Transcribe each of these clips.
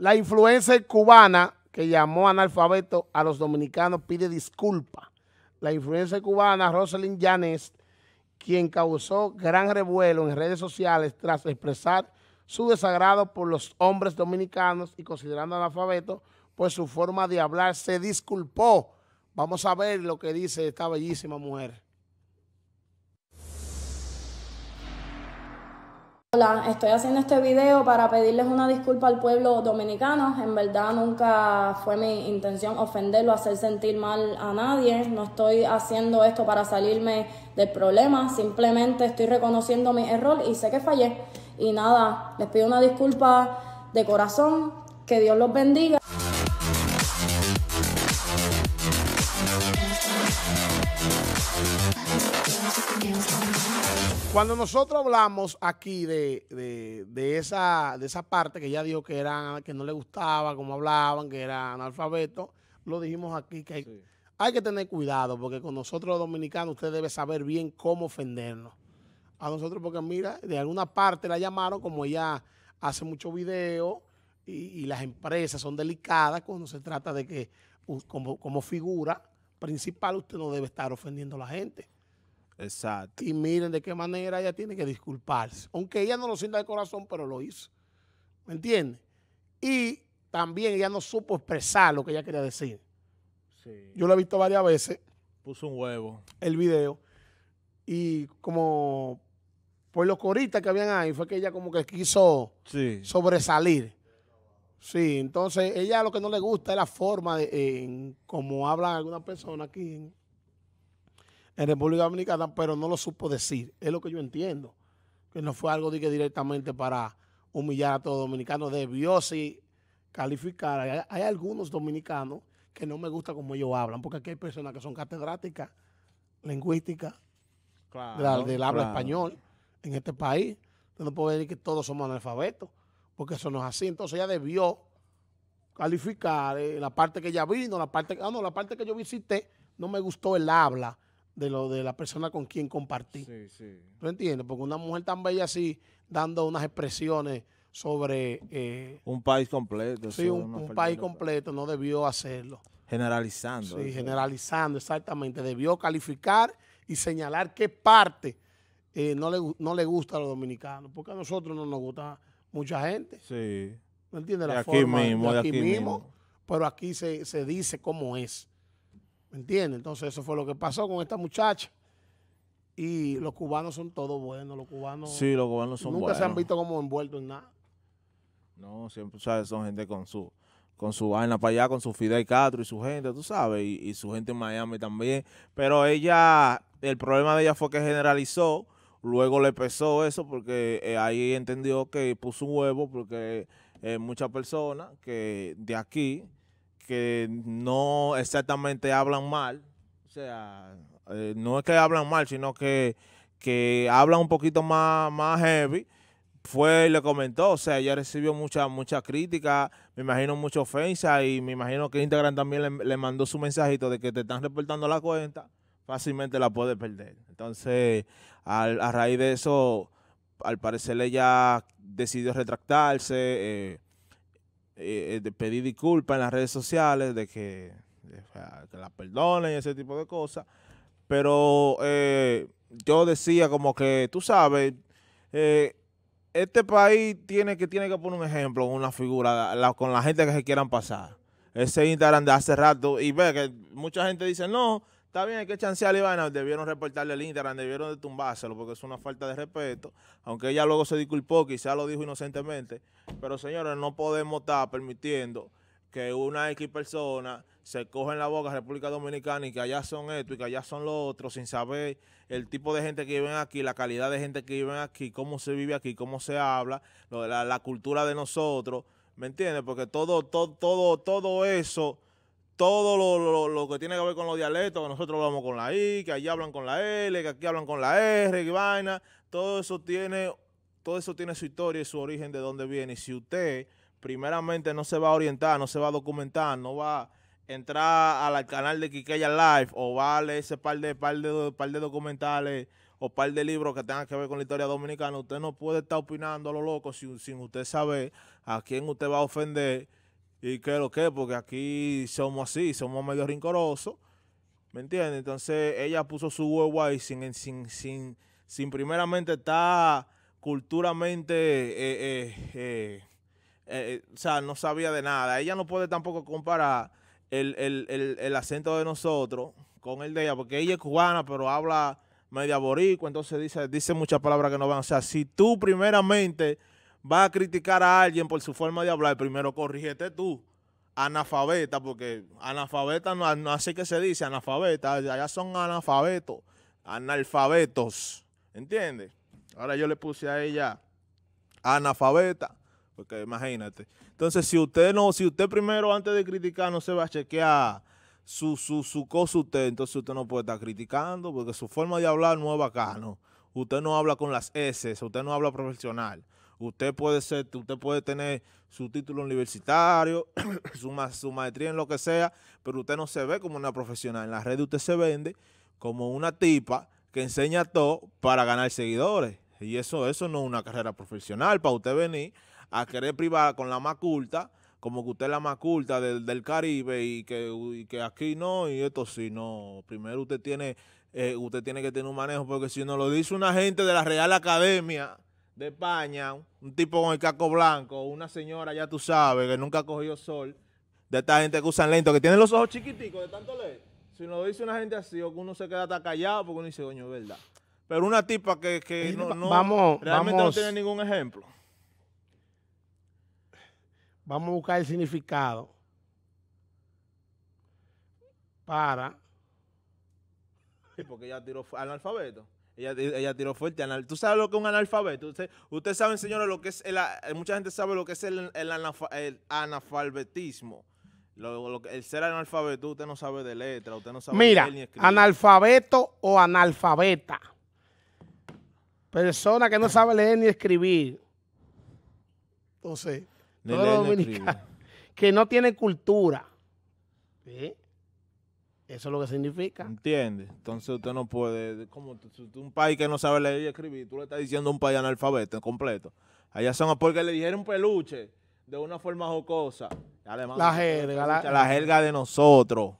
La influencia cubana que llamó analfabeto a los dominicanos pide disculpa. La influencia cubana Rosalind Llanes, quien causó gran revuelo en redes sociales tras expresar su desagrado por los hombres dominicanos y considerando analfabeto, pues su forma de hablar se disculpó. Vamos a ver lo que dice esta bellísima mujer. Hola, estoy haciendo este video para pedirles una disculpa al pueblo dominicano. En verdad nunca fue mi intención ofenderlo, hacer sentir mal a nadie. No estoy haciendo esto para salirme del problema, simplemente estoy reconociendo mi error y sé que fallé. Y nada, les pido una disculpa de corazón, que Dios los bendiga. Cuando nosotros hablamos aquí de, esa, de esa parte que ella dijo que era, que no le gustaba, cómo hablaban, que era analfabeto, lo dijimos aquí que hay, que tener cuidado porque con nosotros los dominicanos usted debe saber bien cómo ofendernos. A nosotros porque mira, de alguna parte la llamaron como ella hace mucho video y, las empresas son delicadas cuando se trata de que como, como figura principal usted no debe estar ofendiendo a la gente. Exacto. Y miren de qué manera ella tiene que disculparse. Aunque ella no lo sienta de corazón, pero lo hizo. ¿Me entiendes? Y también ella no supo expresar lo que ella quería decir. Yo la he visto varias veces. Puso un huevo. El video. Y como Pues los coristas que habían ahí, fue que ella como que quiso sobresalir. Sí, entonces ella lo que no le gusta es la forma de, en cómo habla alguna persona aquí en, en República Dominicana, pero no lo supo decir. Es lo que yo entiendo. Que no fue algo de directamente para humillar a todos los dominicanos. Debió sí calificar. Hay, algunos dominicanos que no me gusta cómo ellos hablan, porque aquí hay personas que son catedráticas, lingüísticas, del, habla español en este país. no puedo decir que todos somos analfabetos, porque eso no es así. Entonces ella debió calificar eh, la parte que ella vino, ah, no, la parte que yo visité, no me gustó el habla de lo de la persona con quien compartí. Sí, ¿Tú entiendes? Porque una mujer tan bella así, dando unas expresiones sobre... Eh, un país completo. Sí, un, país completo, no debió hacerlo. Generalizando. Sí, generalizando, exactamente. Debió calificar y señalar qué parte eh, no, le, gusta a los dominicanos, porque a nosotros no nos gusta mucha gente. Sí. ¿No entiendes? La aquí mismo, aquí, Pero aquí se dice cómo es. ¿Me entiendes? Entonces eso fue lo que pasó con esta muchacha. Y los cubanos son todos buenos, los cubanos... Sí, los cubanos son nunca se han visto como envueltos en nada. No, siempre, ¿sabes? Son gente con su con su vaina para allá, con su Fidel Castro y su gente, tú sabes, y, su gente en Miami también. Pero ella, el problema de ella fue que generalizó, luego le pesó eso porque eh, ahí entendió que puso un huevo porque eh, muchas personas que de aquí que no exactamente hablan mal, o sea, eh, no es que hablan mal, sino que, que hablan un poquito más, más heavy, fue y le comentó, o sea, ella recibió mucha, mucha crítica, me imagino mucha ofensa y me imagino que Instagram también le, mandó su mensajito de que te están reportando la cuenta, fácilmente la puedes perder. Entonces, a raíz de eso, al parecer ella decidió retractarse, eh, eh, eh, de disculpas en las redes sociales de que, las la perdonen y ese tipo de cosas. Pero eh, yo decía como que, tú sabes, eh, este país tiene que, tiene que poner un ejemplo con una figura, con la gente que se quieran pasar. Ese Instagram de hace rato, y ve que mucha gente dice, no, Está bien, hay que chancear a debieron reportarle el Instagram, debieron de tumbárselo porque es una falta de respeto, aunque ella luego se disculpó, quizá lo dijo inocentemente, pero señores, no podemos estar permitiendo que una X persona se coja en la boca República Dominicana y que allá son esto y que allá son lo otro, sin saber el tipo de gente que viven aquí, la calidad de gente que viven aquí, cómo se vive aquí, cómo se habla, la, la, cultura de nosotros, ¿me entiendes? Porque todo, todo, todo, todo eso todo lo, lo, que tiene que ver con los dialectos, que nosotros hablamos con la I, que allá hablan con la L, que aquí hablan con la R, y vaina, todo eso tiene, todo eso tiene su historia y su origen de dónde viene. Y si usted primeramente no se va a orientar, no se va a documentar, no va a entrar al canal de Quiqueya Live o va a leer ese par de, par de, documentales o par de libros que tengan que ver con la historia dominicana, usted no puede estar opinando a lo loco sin, sin usted saber a quién usted va a ofender y qué lo que, porque aquí somos así, somos medio rincorosos, ¿me entiendes? Entonces ella puso su huevo ahí sin, sin, sin, primeramente estar culturalmente, eh, eh, eh, o sea, no sabía de nada. Ella no puede tampoco comparar el, acento de nosotros con el de ella, porque ella es cubana, pero habla media boricua, entonces dice, dice muchas palabras que no van. O sea, si tú primeramente Va a criticar a alguien por su forma de hablar, primero corrígete tú, analfabeta, porque analfabeta no, no así que se dice, analfabeta, allá son analfabetos, analfabetos, ¿entiendes? Ahora yo le puse a ella analfabeta, porque imagínate. Entonces, si usted no, si usted primero antes de criticar no se va a chequear su, su, su cosa usted, entonces usted no puede estar criticando, porque su forma de hablar no es bacano. Usted no habla con las S, usted no habla profesional. Usted puede ser, usted puede tener su título universitario, su, maestría en lo que sea, pero usted no se ve como una profesional. En las redes usted se vende como una tipa que enseña todo para ganar seguidores. Y eso, eso no es una carrera profesional para usted venir a querer privar con la más culta, como que usted es la más culta del, Caribe y que, que aquí no, y esto sí, no. Primero usted tiene, eh, usted tiene que tener un manejo, porque si no lo dice una gente de la Real Academia de España, un tipo con el casco blanco, una señora, ya tú sabes, que nunca ha cogido sol, de esta gente que usan lento, que tienen los ojos chiquiticos de tanto leer. Si lo dice una gente así, uno se queda hasta callado, porque uno dice, coño, es verdad. Pero una tipa que, no, vamos, realmente no tiene ningún ejemplo. Vamos a buscar el significado para... porque ya tiró al alfabeto. Ella, tiró fuerte. ¿Tú sabes lo que es un analfabeto? usted sabe, señores, lo que es mucha gente sabe lo que es el, el, analfabetismo. Lo, el ser analfabeto, usted no sabe de letra, usted no sabe Mira, leer ni escribir. analfabeto o analfabeta. Persona que no sabe leer ni escribir. Entonces, que no tiene cultura. ¿eh? Eso es lo que significa. Entiende. Entonces usted no puede, como un país que no sabe leer y escribir, tú le estás diciendo un país analfabeto completo. Allá son porque le dijeron peluche de una forma jocosa. Además, la jerga. La, jerga de nosotros,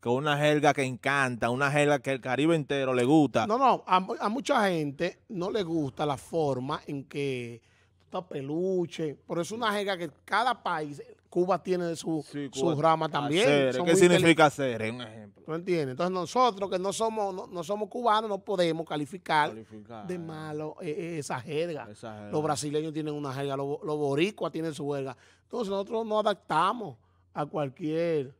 que una jerga que encanta, una jerga que el Caribe entero le gusta. No, no, a, mucha gente no le gusta la forma en que está peluche. Por es una jerga que cada país, Cuba tiene su, su rama también. ¿Qué significa ser? Es un ejemplo. ¿Tú entiendes? Entonces nosotros que no somos, no, somos cubanos no podemos calificar, de malo eh, eh, esa, jerga. Los brasileños tienen una jerga, los, boricuas tienen su jerga. Entonces nosotros nos adaptamos a cualquier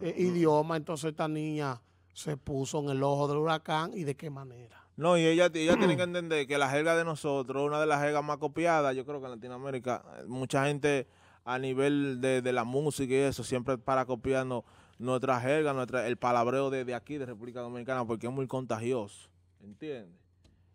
eh, idioma. Entonces esta niña se puso en el ojo del huracán y de qué manera. No, y ella, ella tiene que entender que la jerga de nosotros, una de las jergas más copiadas, yo creo que en Latinoamérica, mucha gente a nivel de, la música y eso, siempre para copiarnos nuestra jerga, nuestra, el palabreo de, aquí, de República Dominicana, porque es muy contagioso, ¿entiendes?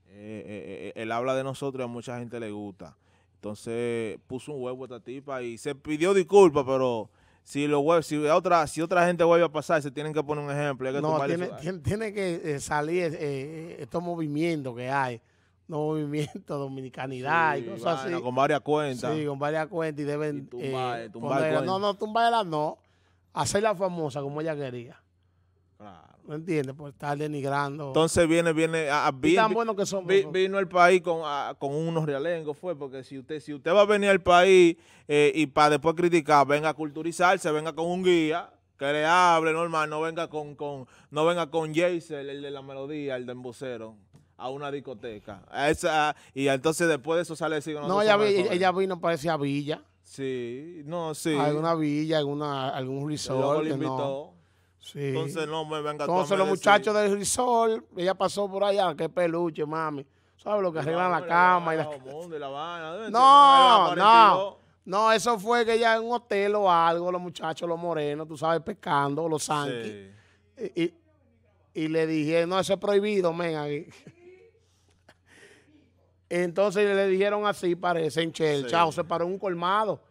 él eh, eh, eh, habla de nosotros y a mucha gente le gusta. Entonces puso un huevo a esta tipa y se pidió disculpas, pero si lo si otra, si otra gente vuelve a pasar, se tienen que poner un ejemplo. Que no, tiene, tiene, tiene, que salir estos movimientos que hay movimiento dominicanidad y cosas así. Con varias cuentas. Sí, con varias cuentas y deben. Y eh, eh, No, no, tumbarla no. Hacerla famosa como ella quería. Claro. ¿Me entiendes? Por estar denigrando. Entonces viene, viene. A, ah, ah, tan bueno que son. vino el país con, ah, con unos realengos, fue, porque si usted, si usted va a venir al país eh, y para después criticar, venga a culturizarse, venga con un guía que le hable normal, no venga con, con no venga con Jason, el, el de la melodía, el de embocero a una discoteca. esa, y entonces después de eso sale así. No, ella, vino ella vino, parecía Villa. Sí, no, sí. Alguna ah, villa, alguna, algún resort. no. Sí. Entonces no me venga Entonces los muchachos del resort, ella pasó por allá, qué peluche, mami. ¿Sabes lo que arreglan la, cama? no, no. No, eso fue que ella en un hotel o algo, los muchachos, los morenos, tú sabes, pescando, los sanquis. Y, y, le dije, no, eso es prohibido, venga Entonces le dijeron así, parece, en Chel, chao, se paró un colmado.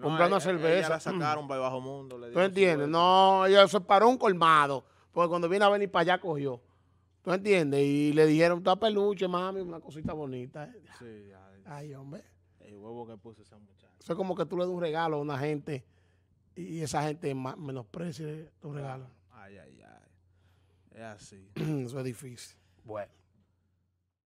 comprando cerveza. Ella la sacaron para el bajo mundo. Le ¿Tú entiendes? No, ella se paró un colmado. Porque cuando vino a venir para allá cogió. ¿Tú entiendes? Y le dijeron, a peluche, mami, una cosita bonita. Sí, ay, ay, hombre. El huevo que puso esa muchacha. Eso es como que tú le das un regalo a una gente y esa gente menosprecia tu regalo. Ay, ay, ay. Es así. Eso es difícil. Bueno.